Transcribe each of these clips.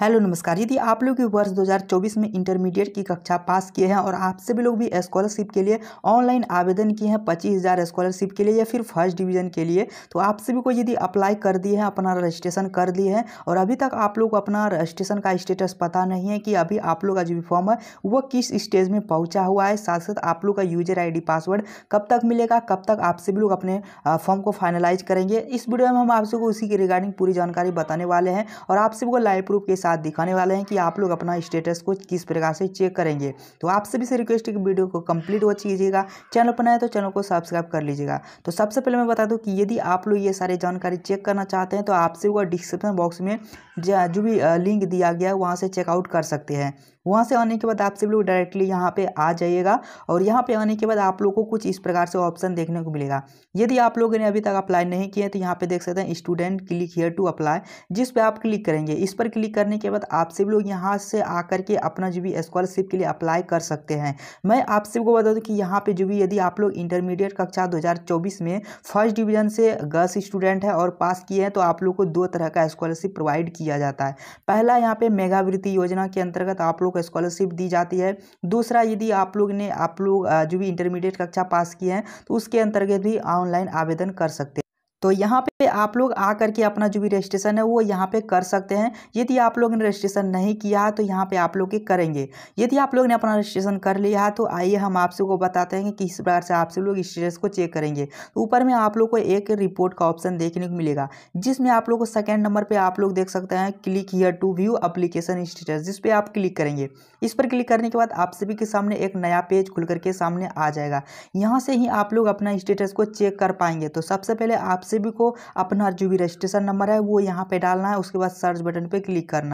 hello नमस्कार यदि आप लोग वर्ष 2024 में इंटरमीडिएट की कक्षा पास किए हैं और आप सभी लोग भी स्कॉलरशिप के लिए ऑनलाइन आवेदन किए हैं पच्चीस हज़ार स्कॉलरशिप के लिए या फिर फर्स्ट डिवीजन के लिए तो आप सभी को यदि अप्लाई कर दिए हैं अपना रजिस्ट्रेशन कर दिए हैं और अभी तक आप लोग अपना रजिस्ट्रेशन का स्टेटस पता नहीं है कि अभी आप लोग का जो भी फॉर्म है वह किस स्टेज में पहुँचा हुआ है साथ साथ आप लोग का यूजर आई पासवर्ड कब तक मिलेगा कब तक आप सभी लोग अपने फॉर्म को फाइनलाइज करेंगे इस वीडियो में हम आप सबको उसी के रिगार्डिंग पूरी जानकारी बताने वाले हैं और आप सभी को लाइव प्रूफ के साथ साथ दिखाने वाले हैं कि आप लोग अपना स्टेटस को किस प्रकार से चेक करेंगे तो आप सभी से रिक्वेस्ट है कि वीडियो को कंप्लीट वॉच कीजिएगा चैनल पर नए तो चैनल को सब्सक्राइब कर लीजिएगा तो सबसे पहले मैं बता दूँ कि यदि आप लोग ये सारी जानकारी चेक करना चाहते हैं तो आपसे वो डिस्क्रिप्शन बॉक्स में जो भी लिंक दिया गया है वहाँ से चेकआउट कर सकते हैं वहाँ से आने के बाद आप सब लोग डायरेक्टली यहाँ पे आ जाइएगा और यहाँ पे आने के बाद आप लोगों को कुछ इस प्रकार से ऑप्शन देखने को मिलेगा यदि आप लोगों ने अभी तक अप्लाई नहीं किया है तो यहाँ पे देख सकते हैं student click here to apply जिस पे आप क्लिक करेंगे इस पर क्लिक करने के बाद आप सब लोग यहाँ से आकर के अपना जो भी स्कॉलरशिप के लिए अप्लाई कर सकते हैं मैं आप सबको बता दूँ कि यहाँ पर जो भी यदि आप लोग इंटरमीडिएट कक्षा दो में फर्स्ट डिविजन से गर्ल्स स्टूडेंट है और पास किए हैं तो आप लोग को दो तरह का स्कॉलरशिप प्रोवाइड किया किया जाता है पहला यहाँ पे मेगावृत्ति योजना के अंतर्गत आप लोग को स्कॉलरशिप दी जाती है दूसरा यदि आप लोग ने आप लोग जो भी इंटरमीडिएट कक्षा पास किए हैं तो उसके अंतर्गत भी ऑनलाइन आवेदन कर सकते हैं तो यहाँ पे आप लोग आ करके अपना जो भी रजिस्ट्रेशन है वो यहाँ पे कर सकते हैं यदि आप लोग ने रजिस्ट्रेशन नहीं किया है तो यहाँ पे आप लोग ये करेंगे यदि आप लोग ने अपना रजिस्ट्रेशन कर लिया तो आइए हम आपसे को बताते हैं कि किस प्रकार से आपसे लोग स्टेटस को चेक करेंगे तो ऊपर में आप लोग को एक रिपोर्ट का ऑप्शन देखने को मिलेगा जिसमें आप लोग को सेकेंड नंबर पर आप लोग देख सकते हैं click here to view application status जिस पर आप क्लिक करेंगे इस पर क्लिक करने के बाद आप सभी के सामने एक नया पेज खुल करके सामने आ जाएगा यहाँ से ही आप लोग अपना स्टेटस को चेक कर पाएंगे तो सबसे पहले आप सभी को अपना जो भी रजिस्ट्रेशन नंबर है वो यहाँ पे डालना है उसके बाद सर्च बटन पे क्लिक करना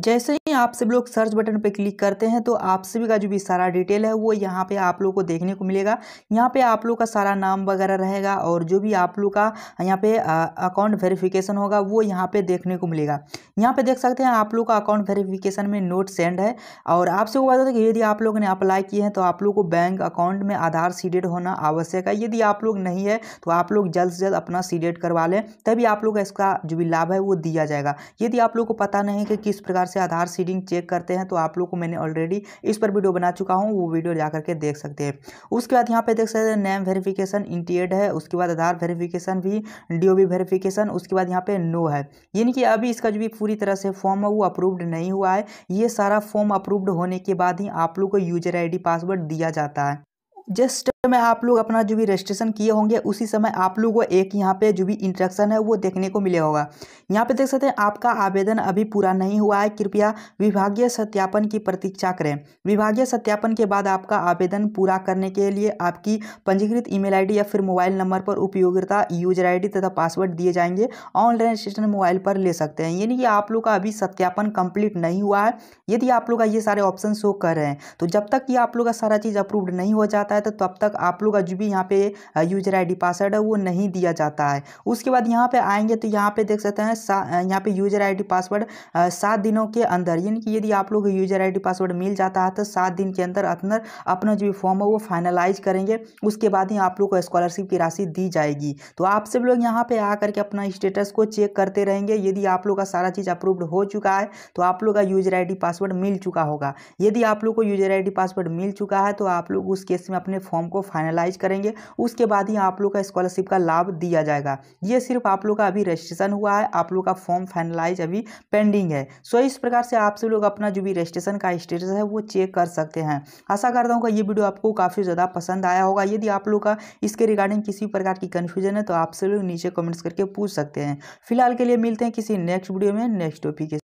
जैसे ही आप सब लोग सर्च बटन पर क्लिक करते हैं तो आप सभी का जो भी सारा डिटेल है वो यहाँ पे आप लोग को देखने को मिलेगा यहाँ पे आप लोग का सारा नाम वगैरह रहेगा और जो भी आप लोग का यहाँ पे अकाउंट वेरिफिकेशन होगा वो यहाँ पे देखने को मिलेगा यहाँ पे देख सकते हैं आप लोग का अकाउंट वेरिफिकेशन में नोट सेंड है और आपसे वो बताते हैं कि यदि आप लोग ने अप्लाई किए हैं तो आप लोग को बैंक अकाउंट में आधार सीडेड होना आवश्यक है यदि आप लोग नहीं है तो आप लोग जल्द से जल्द अपना सीडेड करवा लें तभी आप लोग का इसका जो भी लाभ है वो दिया जाएगा यदि आप लोग को पता नहीं है कि किस प्रकार प्रकार से आधार सीडिंग चेक करते हैं तो आप लोग को मैंने ऑलरेडी इस पर वीडियो बना चुका हूँ वो वीडियो जा करके देख सकते हैं उसके बाद यहाँ पे देख सकते हैं नेम वेरिफिकेशन इंटीएड है उसके बाद आधार वेरिफिकेशन भी डी वेरिफिकेशन उसके बाद यहाँ पे नो है यानी कि अभी इसका जो भी पूरी तरह से फॉर्म है वो अप्रूव्ड नहीं हुआ है ये सारा फॉर्म अप्रूव्ड होने के बाद ही आप लोग को यूजर आई पासवर्ड दिया जाता है जस्ट तो में आप लोग अपना जो भी रजिस्ट्रेशन किए होंगे उसी समय आप लोग को एक यहाँ पे जो भी इंट्रक्शन है वो देखने को मिले होगा यहाँ पे देख सकते हैं आपका आवेदन अभी पूरा नहीं हुआ है कृपया विभागीय सत्यापन की प्रतीक्षा करें विभागीय सत्यापन के बाद आपका आवेदन पूरा करने के लिए आपकी पंजीकृत ईमेल आईडी या फिर मोबाइल नंबर पर उपयोगिता यूजर आई तथा पासवर्ड दिए जाएंगे ऑनलाइन रजिस्ट्रेशन मोबाइल पर ले सकते हैं यानी कि आप लोग का अभी सत्यापन कंप्लीट नहीं हुआ है यदि आप लोग का ये सारे ऑप्शन शो कर रहे हैं तो जब तक कि आप लोग का सारा चीज़ अप्रूव्ड नहीं हो जाता है तो तब तक तक आप लोग का जो भी यहाँ पे यूजर आईडी पासवर्ड है वो नहीं दिया जाता है उसके बाद यहाँ पे आएंगे तो यहाँ पे देख सकते हैं यहाँ पे यूजर आईडी पासवर्ड सात दिनों के अंदर यानी कि यदि आप लोग यूजर आईडी पासवर्ड मिल जाता है तो सात दिन के अंदर अपना अपना जो भी फॉर्म है वो फाइनलाइज करेंगे उसके बाद ही आप लोग को स्कॉलरशिप की राशि दी जाएगी तो आप सब लोग यहाँ पर आ करके अपना स्टेटस को चेक करते रहेंगे यदि आप लोग का सारा चीज़ अप्रूव्ड हो चुका है तो आप लोग का यूजर आई पासवर्ड मिल चुका होगा यदि आप लोग को यूजर आई पासवर्ड मिल चुका है तो आप लोग उस केस में अपने फॉर्म को फाइनलाइज करेंगे उसके बाद ही आप लोग का स्कॉलरशिप का लाभ दिया जाएगा ये सिर्फ आप लोग का अभी रजिस्ट्रेशन हुआ है आप लोग का फॉर्म फाइनलाइज अभी पेंडिंग है सो इस प्रकार से आप सब लोग अपना जो भी रजिस्ट्रेशन का स्टेटस है वो चेक कर सकते हैं आशा करता हूँ कि ये वीडियो आपको काफ़ी ज़्यादा पसंद आया होगा यदि आप लोग का इसके रिगार्डिंग किसी प्रकार की कन्फ्यूजन है तो आप सब लोग नीचे कमेंट्स करके पूछ सकते हैं फिलहाल के लिए मिलते हैं किसी नेक्स्ट वीडियो में नेक्स्ट टॉपिक